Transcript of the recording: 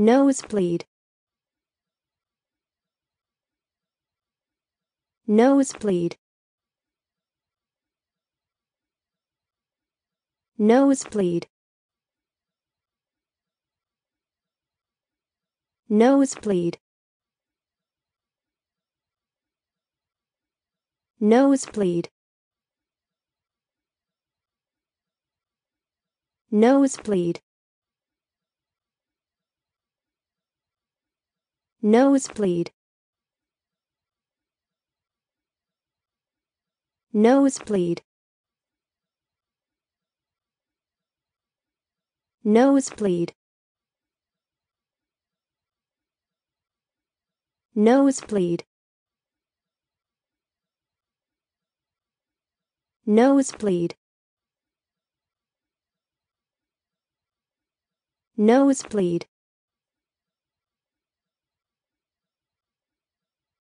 Nosebleed. Nosebleed. Nosebleed. Nosebleed. Nosebleed. Nosebleed. Nosebleed. Nosebleed. Nosebleed. Nosebleed. Nosebleed. Nosebleed.